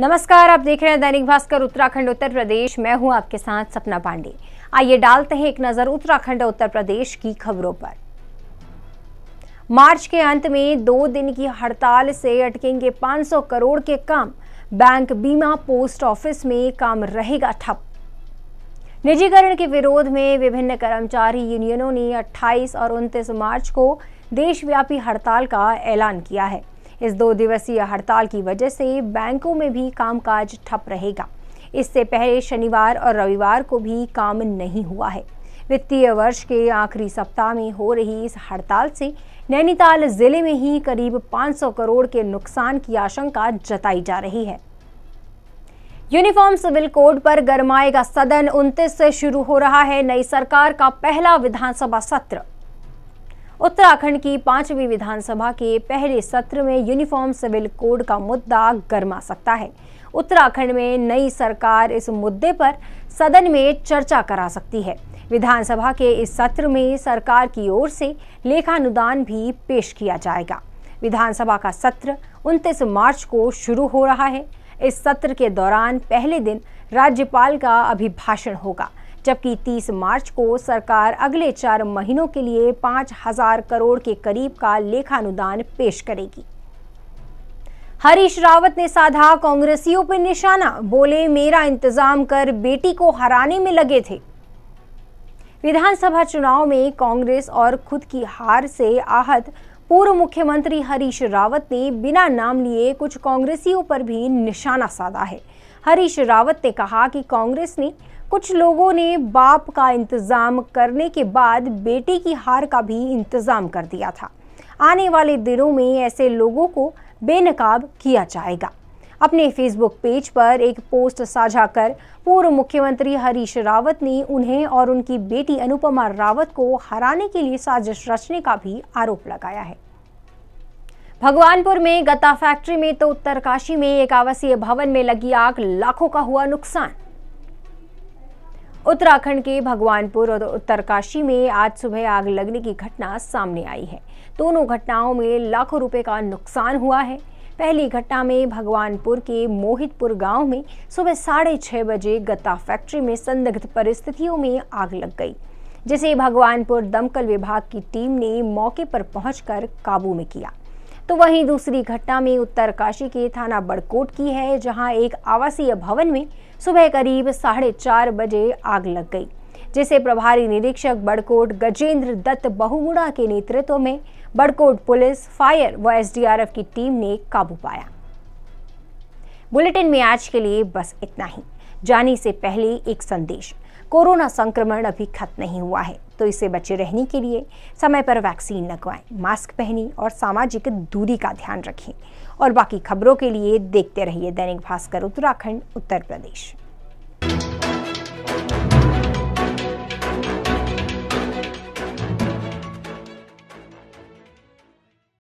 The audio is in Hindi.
नमस्कार आप देख रहे हैं दैनिक भास्कर उत्तराखंड उत्तर प्रदेश मैं हूं आपके साथ सपना पांडे आइए डालते हैं एक नजर उत्तराखंड उत्तर प्रदेश की खबरों पर मार्च के अंत में दो दिन की हड़ताल से अटकेंगे 500 करोड़ के काम बैंक बीमा पोस्ट ऑफिस में काम रहेगा ठप निजीकरण के विरोध में विभिन्न कर्मचारी यूनियनों ने 28 और 29 मार्च को देशव्यापी हड़ताल का ऐलान किया है इस दो दिवसीय हड़ताल की वजह से बैंकों में भी कामकाज ठप रहेगा इससे पहले शनिवार और रविवार को भी काम नहीं हुआ है वित्तीय वर्ष के आखिरी सप्ताह में हो रही इस हड़ताल से नैनीताल जिले में ही करीब 500 करोड़ के नुकसान की आशंका जताई जा रही है यूनिफॉर्म सिविल कोड पर गरमाएगा सदन 29 से शुरू हो रहा है नई सरकार का पहला विधानसभा सत्र उत्तराखंड की पांचवी विधानसभा के पहले सत्र में यूनिफॉर्म सिविल कोड का मुद्दा गर्मा सकता है उत्तराखंड में नई सरकार इस मुद्दे पर सदन में चर्चा करा सकती है विधानसभा के इस सत्र में सरकार की ओर से लेखानुदान भी पेश किया जाएगा विधानसभा का सत्र 29 मार्च को शुरू हो रहा है इस सत्र के दौरान पहले दिन राज्यपाल का अभिभाषण होगा जबकि 30 मार्च को सरकार अगले चार महीनों के लिए पांच हजार करोड़ के करीब का लेखानुदान पेश करेगी हरीश रावत ने साधा कांग्रेसियों पर निशाना बोले मेरा इंतजाम कर बेटी को हराने में लगे थे विधानसभा चुनाव में कांग्रेस और खुद की हार से आहत पूर्व मुख्यमंत्री हरीश रावत ने बिना नाम लिए कुछ कांग्रेसियों पर भी निशाना साधा है हरीश रावत ने कहा कि कांग्रेस ने कुछ लोगों ने बाप का इंतजाम करने के बाद बेटी की हार का भी इंतजाम कर दिया था आने वाले दिनों में ऐसे लोगों को बेनकाब किया जाएगा अपने फेसबुक पेज पर एक पोस्ट साझा कर पूर्व मुख्यमंत्री हरीश रावत ने उन्हें और उनकी बेटी अनुपमा रावत को हराने के लिए साजिश रचने का भी आरोप लगाया है भगवानपुर में गत्ता फैक्ट्री में तो उत्तरकाशी में एक आवासीय भवन में लगी आग लाखों का हुआ नुकसान उत्तराखंड के भगवानपुर और उत्तरकाशी में आज सुबह आग लगने की घटना सामने आई है दोनों घटनाओं में लाखों रुपए का नुकसान हुआ है पहली घटना में भगवानपुर के मोहितपुर गांव में सुबह साढ़े छह बजे गत्ता फैक्ट्री में संदिग्ध परिस्थितियों में आग लग गई जिसे भगवानपुर दमकल विभाग की टीम ने मौके पर पहुंचकर काबू में किया तो वहीं दूसरी घटना में उत्तरकाशी के थाना बड़कोट की है जहां एक आवासीय भवन में सुबह करीब साढ़े चार बजे आग लग गई जिसे प्रभारी निरीक्षक बड़कोट गजेंद्र दत्त बहुगुणा के नेतृत्व में बड़कोट पुलिस फायर व एसडीआरएफ की टीम ने काबू पाया बुलेटिन में आज के लिए बस इतना ही जाने से पहले एक संदेश कोरोना संक्रमण अभी खत्म नहीं हुआ है तो इसे बचे रहने के लिए समय पर वैक्सीन लगवाएं मास्क पहनें और सामाजिक दूरी का ध्यान रखें और बाकी खबरों के लिए देखते रहिए दैनिक भास्कर उत्तराखंड उत्तर प्रदेश